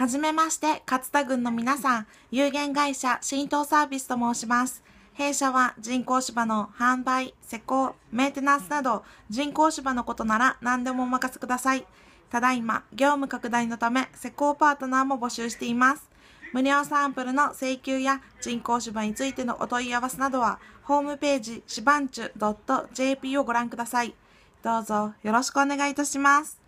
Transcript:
はじめまして、勝田郡の皆さん、有限会社浸透サービスと申します。弊社は人工芝の販売、施工、メンテナンスなど人工芝のことなら何でもお任せください。ただいま、業務拡大のため施工パートナーも募集しています。無料サンプルの請求や人工芝についてのお問い合わせなどは、ホームページ、しばんちゅ .jp をご覧ください。どうぞよろしくお願いいたします。